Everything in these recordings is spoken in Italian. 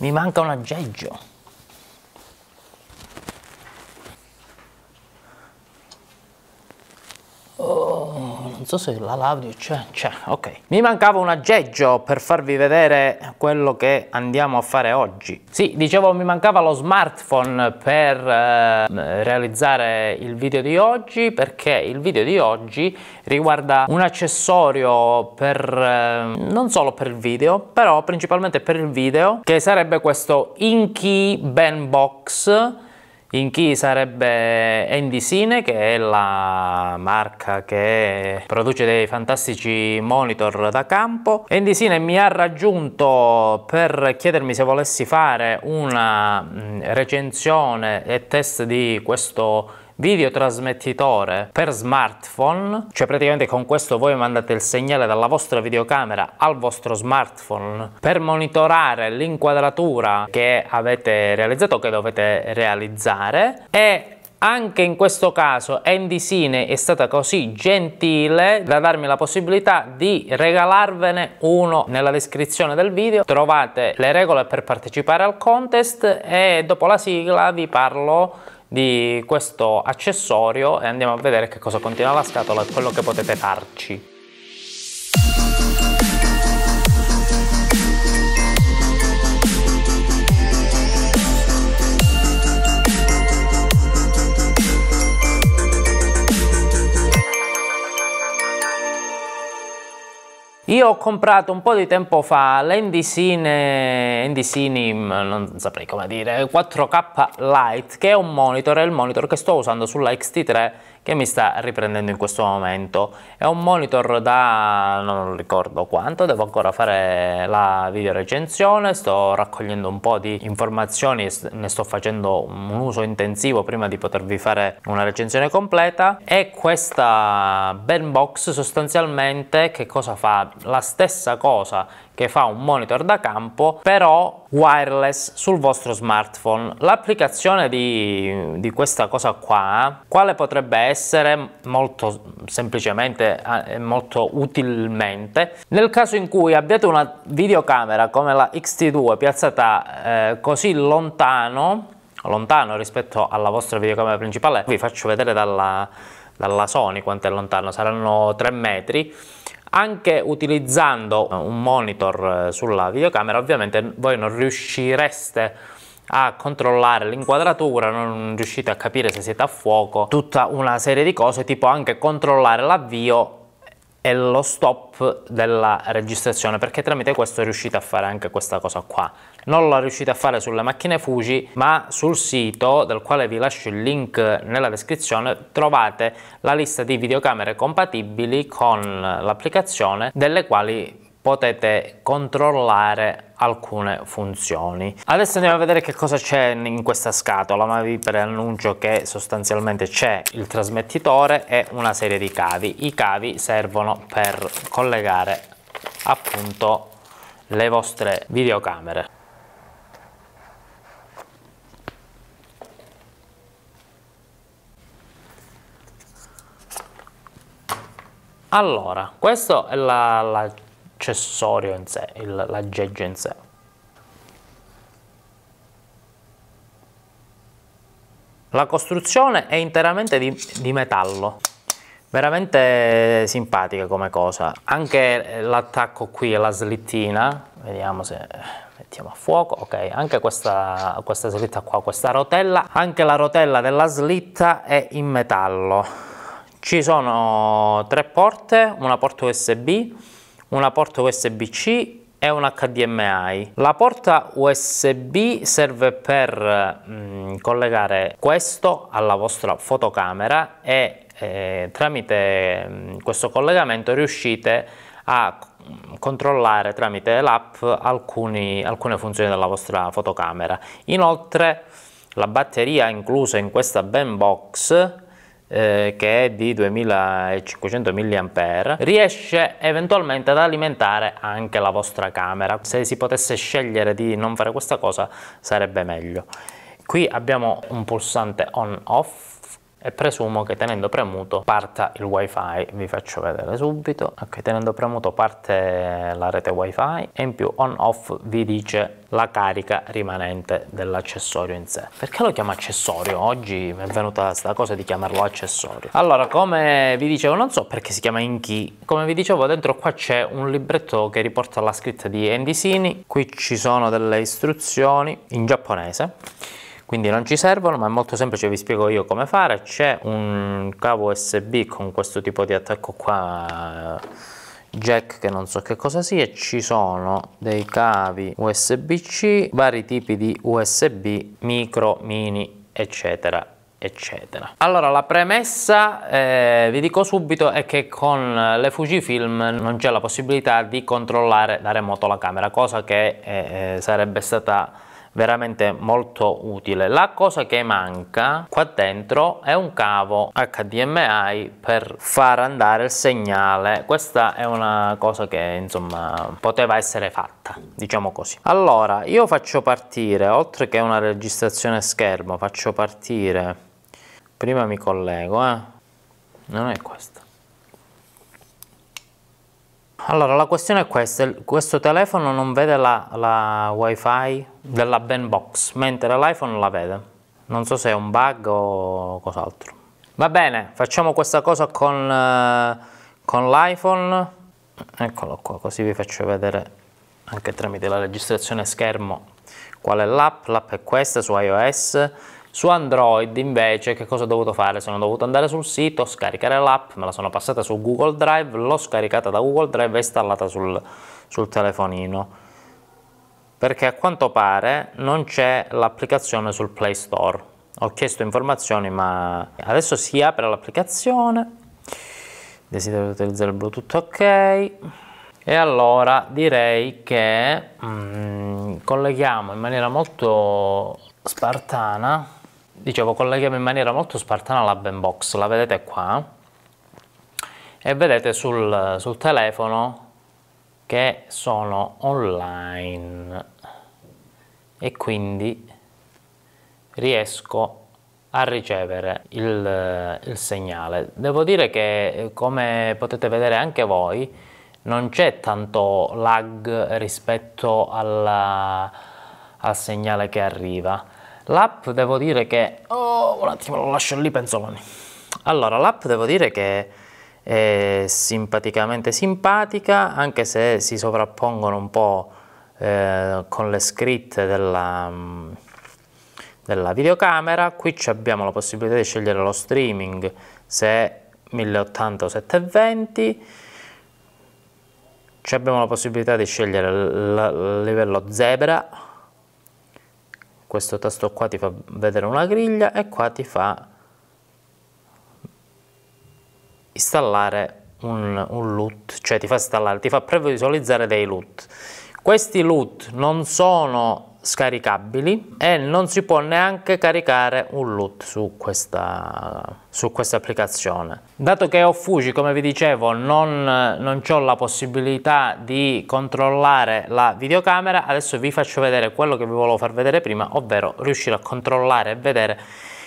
Mi manca un aggeggio. so se l'audio c'è, c'è, ok. Mi mancava un aggeggio per farvi vedere quello che andiamo a fare oggi. Sì, dicevo mi mancava lo smartphone per eh, realizzare il video di oggi perché il video di oggi riguarda un accessorio per, eh, non solo per il video, però principalmente per il video che sarebbe questo Inky Ben Box in chi sarebbe Andy Sine che è la marca che produce dei fantastici monitor da campo Andy Sine mi ha raggiunto per chiedermi se volessi fare una mm, recensione e test di questo videotrasmettitore per smartphone, cioè praticamente con questo voi mandate il segnale dalla vostra videocamera al vostro smartphone per monitorare l'inquadratura che avete realizzato, che dovete realizzare e anche in questo caso Andy Sine è stata così gentile da darmi la possibilità di regalarvene uno nella descrizione del video. Trovate le regole per partecipare al contest e dopo la sigla vi parlo di questo accessorio e andiamo a vedere che cosa contiene la scatola e quello che potete farci. Io ho comprato un po' di tempo fa l'Endisine, mm, non saprei come dire, 4K Lite, che è un monitor, è il monitor che sto usando sulla XT3 che mi sta riprendendo in questo momento. È un monitor da non ricordo quanto, devo ancora fare la video recensione, sto raccogliendo un po' di informazioni, ne sto facendo un uso intensivo prima di potervi fare una recensione completa e questa Ben Box sostanzialmente che cosa fa? La stessa cosa che fa un monitor da campo, però wireless sul vostro smartphone. L'applicazione di, di, questa cosa qua, quale potrebbe essere molto semplicemente e molto utilmente nel caso in cui abbiate una videocamera come la X-T2 piazzata eh, così lontano, lontano rispetto alla vostra videocamera principale, vi faccio vedere dalla, dalla Sony quanto è lontano, saranno 3 metri, anche utilizzando un monitor eh, sulla videocamera ovviamente voi non riuscireste a controllare l'inquadratura, non riuscite a capire se siete a fuoco, tutta una serie di cose, tipo anche controllare l'avvio e lo stop della registrazione perché tramite questo riuscite a fare anche questa cosa qua non la riuscite a fare sulle macchine Fuji ma sul sito del quale vi lascio il link nella descrizione trovate la lista di videocamere compatibili con l'applicazione delle quali potete controllare alcune funzioni adesso andiamo a vedere che cosa c'è in questa scatola ma vi preannuncio che sostanzialmente c'è il trasmettitore e una serie di cavi i cavi servono per collegare appunto le vostre videocamere Allora, questo è l'accessorio in sé, il, l'aggeggio in sé. La costruzione è interamente di, di metallo, veramente simpatica come cosa. Anche eh, l'attacco qui la slittina, vediamo se eh, mettiamo a fuoco, ok, anche questa, questa slitta qua, questa rotella, anche la rotella della slitta è in metallo ci sono tre porte, una porta USB, una porta USB-C e un HDMI. La porta USB serve per mh, mm, collegare questo alla vostra fotocamera e eh, tramite mh, mm, questo collegamento riuscite a mm, controllare tramite l'app alcune funzioni della vostra fotocamera. Inoltre la batteria inclusa in questa Ben Box eh, che è di 2500 mAh riesce eventualmente ad alimentare anche la vostra camera se si potesse scegliere di non fare questa cosa sarebbe meglio qui abbiamo un pulsante on off e presumo che tenendo premuto parta il wifi vi faccio vedere subito ok tenendo premuto parte la rete wifi e in più on off vi dice la carica rimanente dell'accessorio in sé perché lo chiama accessorio oggi mi è venuta questa cosa di chiamarlo accessorio allora come vi dicevo non so perché si chiama in key come vi dicevo dentro qua c'è un libretto che riporta la scritta di Andy Sini qui ci sono delle istruzioni in giapponese quindi non ci servono ma è molto semplice vi spiego io come fare c'è un cavo usb con questo tipo di attacco qua eh, jack che non so che cosa sia ci sono dei cavi usb c vari tipi di usb micro mini eccetera eccetera allora la premessa eh, vi dico subito è che con le Fujifilm non c'è la possibilità di controllare da remoto la camera cosa che eh, eh sarebbe stata veramente molto utile. La cosa che manca qua dentro è un cavo HDMI per far andare il segnale. Questa è una cosa che insomma poteva essere fatta, diciamo così. Allora, io faccio partire, oltre che una registrazione schermo, faccio partire prima mi collego, eh. Non è questo. Allora, la questione è questa, questo telefono non vede la, la wifi della bandbox, mentre l'iPhone la vede. Non so se è un bug o cos'altro. Va bene, facciamo questa cosa con, eh, con l'iPhone. Eccolo qua, così vi faccio vedere anche tramite la registrazione schermo qual è l'app. L'app è questa su iOS su Android invece che cosa ho dovuto fare? Sono dovuto andare sul sito, scaricare l'app, me la sono passata su Google Drive, l'ho scaricata da Google Drive e installata sul, sul telefonino perché a quanto pare non c'è l'applicazione sul Play Store. Ho chiesto informazioni ma adesso si apre l'applicazione, desidero utilizzare il Bluetooth ok e allora direi che mm, colleghiamo in maniera molto spartana dicevo colleghiamo in maniera molto spartana la Benbox, la vedete qua e vedete sul, sul telefono che sono online e quindi riesco a ricevere il, il segnale. Devo dire che eh, come potete vedere anche voi non c'è tanto lag rispetto alla, al segnale che arriva L'app devo dire che... Oh, un attimo, lo lascio lì penzoloni. Allora, l'app devo dire che è simpaticamente simpatica, anche se si sovrappongono un po' eh, con le scritte della, mm, della videocamera. Qui abbiamo la possibilità di scegliere lo streaming, se 1080 o 720 Ci abbiamo la possibilità di scegliere il livello zebra questo tasto qua ti fa vedere una griglia e qua ti fa installare un, un loot, cioè ti fa installare, ti fa previsualizzare dei loot. Questi loot non sono scaricabili e non si può neanche caricare un LUT su questa, su questa applicazione. Dato che ho Fuji, come vi dicevo, non, non ho la possibilità di controllare la videocamera, adesso vi faccio vedere quello che vi volevo far vedere prima, ovvero riuscire a controllare e vedere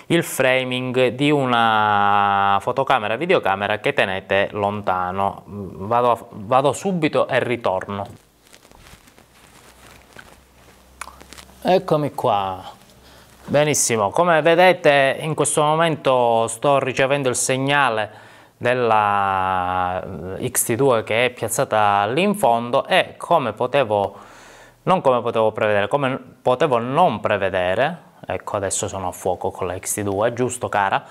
il framing di una fotocamera videocamera che tenete lontano vado, vado subito e ritorno Eccomi qua. Benissimo, come vedete in questo momento sto ricevendo il segnale della XT2 che è piazzata lì in fondo e come potevo, non come potevo prevedere, come potevo non prevedere, ecco adesso sono a fuoco con la xt 2 giusto cara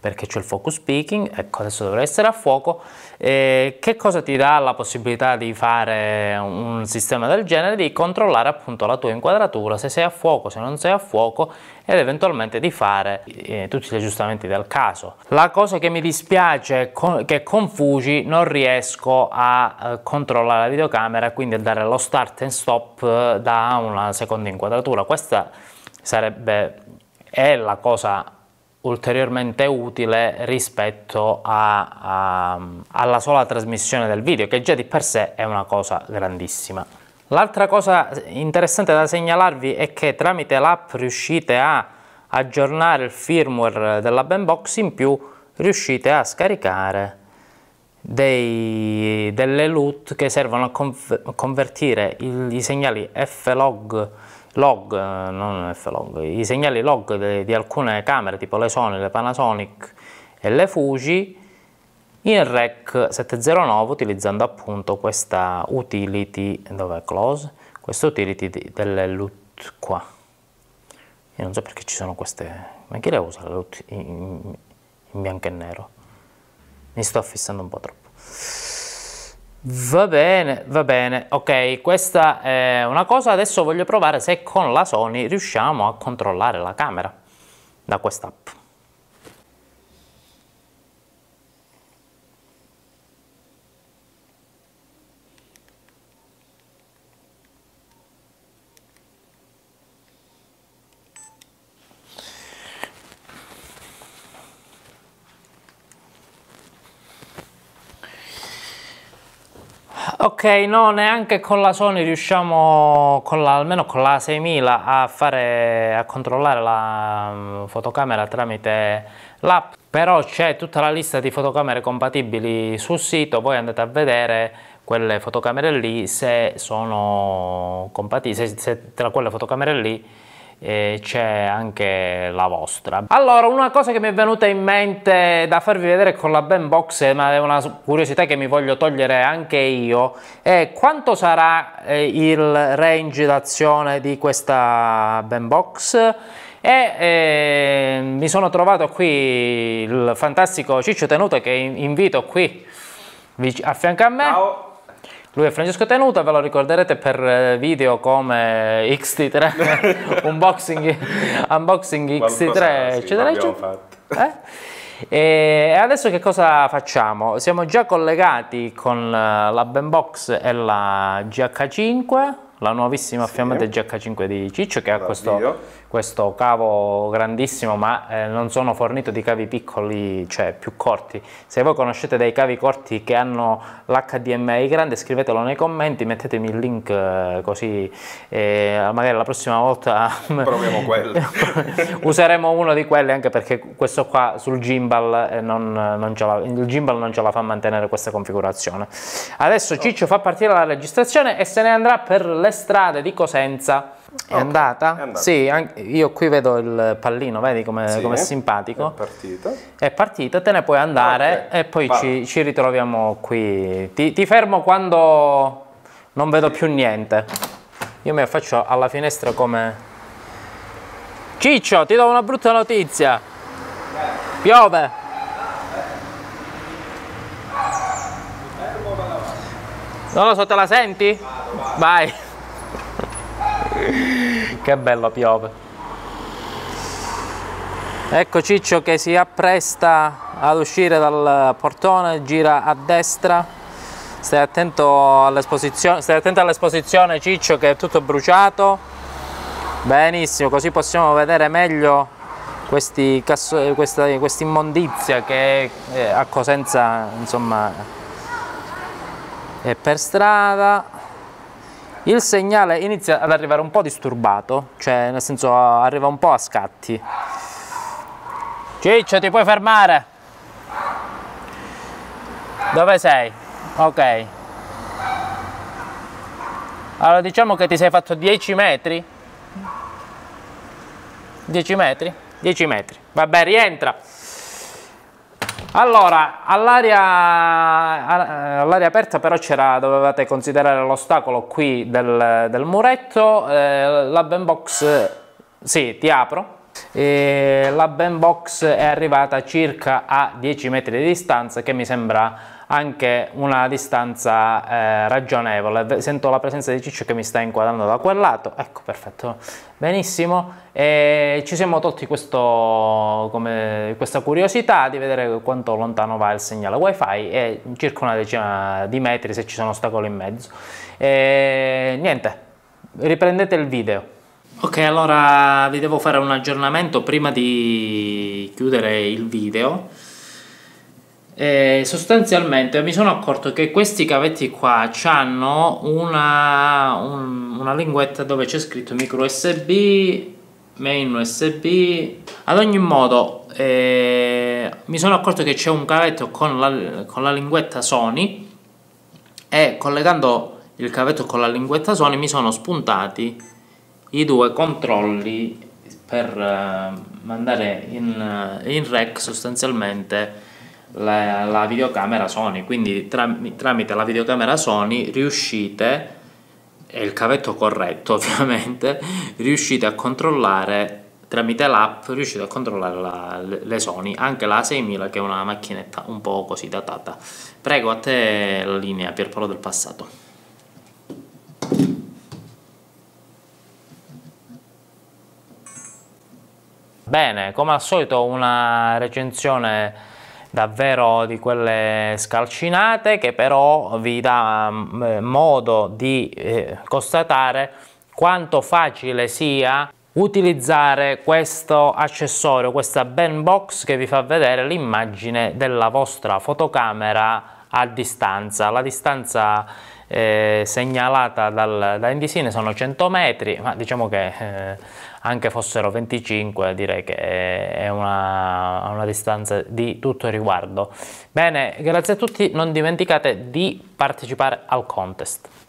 perché c'è il focus peaking ecco adesso dovrei essere a fuoco e che cosa ti dà la possibilità di fare un sistema del genere di controllare appunto la tua inquadratura se sei a fuoco se non sei a fuoco ed eventualmente di fare eh, tutti gli aggiustamenti del caso la cosa che mi dispiace è con, che con Fuji non riesco a eh, controllare la videocamera quindi a dare lo start and stop eh, da una seconda inquadratura questa sarebbe, è la cosa ulteriormente utile rispetto a, a, alla sola trasmissione del video, che già di per sé è una cosa grandissima. L'altra cosa interessante da segnalarvi è che tramite l'app riuscite a aggiornare il firmware della Benbox, in più riuscite a scaricare dei, delle loot che servono a, conv convertire il, i segnali F-Log log, eh, non F-log, i segnali log di, di alcune camere tipo le Sony, le Panasonic e le Fuji in REC 709 utilizzando appunto questa utility, dove è close, questa utility delle LUT qua. Io non so perché ci sono queste, ma chi le usa le LUT in, in bianco e nero? Mi sto affissando un po' troppo. Va bene, va bene, ok, questa è una cosa, adesso voglio provare se con la Sony riusciamo a controllare la camera da questa app. Ok, no, neanche con la Sony riusciamo, con la, almeno con la 6000, a, fare, a controllare la mm, fotocamera tramite l'app. Però c'è tutta la lista di fotocamere compatibili sul sito, voi andate a vedere quelle fotocamere lì se sono compatibili, se, se tra quelle fotocamere lì c'è anche la vostra. Allora, una cosa che mi è venuta in mente da farvi vedere con la Ben box, ma è una curiosità che mi voglio togliere anche io, è quanto sarà eh, il range d'azione di questa Ben box? e eh, mi sono trovato qui il fantastico Ciccio Tenuto che invito qui affianco a me. Ciao. Lui è Francesco Tenuta, ve lo ricorderete per eh, video come XT3, unboxing, unboxing XT3, Qualcosa, eccetera, sì, Eh? E adesso che cosa facciamo? Siamo già collegati con eh, la Benbox e la GH5, la nuovissima sì. fiammata GH5 di Ciccio che ha questo questo cavo grandissimo ma eh, non sono fornito di cavi piccoli cioè più corti se voi conoscete dei cavi corti che hanno l'HDMI grande scrivetelo nei commenti mettetemi il link eh, così eh, magari la prossima volta proviamo quello useremo uno di quelli anche perché questo qua sul gimbal eh, non, non la, il gimbal non ce la fa mantenere questa configurazione adesso Ciccio fa partire la registrazione e se ne andrà per le strade di Cosenza è andata? Sì, io qui vedo il pallino, vedi come sì, com è simpatico. È partita. È partita, te ne puoi andare okay. e poi ci, ci, ritroviamo qui. Ti, ti, fermo quando non vedo più niente. Io mi affaccio alla finestra come... Ciccio, ti do una brutta notizia. Piove. Non lo so, te la senti? Vai che bello piove ecco Ciccio che si appresta ad uscire dal portone gira a destra stai attento all'esposizione stai attento all'esposizione Ciccio che è tutto bruciato benissimo così possiamo vedere meglio questi casso, questa, quest immondizia che è eh, a Cosenza insomma è per strada il segnale inizia ad arrivare un po' disturbato, cioè nel senso arriva un po' a scatti. Ciccio, ti puoi fermare? Dove sei? Ok. Allora diciamo che ti sei fatto 10 metri. 10 metri? 10 metri. Vabbè, rientra. Allora, all'aria, eh, all aperta però dovevate considerare l'ostacolo qui del, del muretto, eh, la Benbox, sì, ti apro, e la Benbox è arrivata circa a 10 metri di distanza che mi sembra anche una distanza eh, ragionevole. Sento la presenza di Ciccio che mi sta inquadrando da quel lato, ecco perfetto, benissimo. E ci siamo tolti questo, come, questa curiosità di vedere quanto lontano va il segnale wifi e circa una decina di metri se ci sono ostacoli in mezzo. E, niente, riprendete il video. Ok, allora vi devo fare un aggiornamento prima di chiudere il video eh, sostanzialmente mi sono accorto che questi cavetti qua hanno una, un, una linguetta dove c'è scritto micro usb main usb ad ogni modo eh, mi sono accorto che c'è un cavetto con la, con la linguetta Sony e collegando il cavetto con la linguetta Sony mi sono spuntati i due controlli per eh, mandare in, in rec sostanzialmente la, la videocamera Sony, quindi tra, tramite la videocamera Sony riuscite, e il cavetto corretto ovviamente, riuscite a controllare tramite l'app riuscite a controllare la, le Sony, anche la 6000 che è una macchinetta un po' così datata. Prego a te la linea Pierpaolo del passato. Bene, come al solito una recensione davvero di quelle scalcinate che però vi dà mm, eh, modo di eh, constatare quanto facile sia utilizzare questo accessorio, questa band box che vi fa vedere l'immagine della vostra fotocamera a distanza. La distanza eh, segnalata dal, da Indisine sono 100 metri, ma diciamo che eh, anche fossero 25 direi che è una, una distanza di tutto riguardo. Bene, grazie a tutti, non dimenticate di partecipare al contest.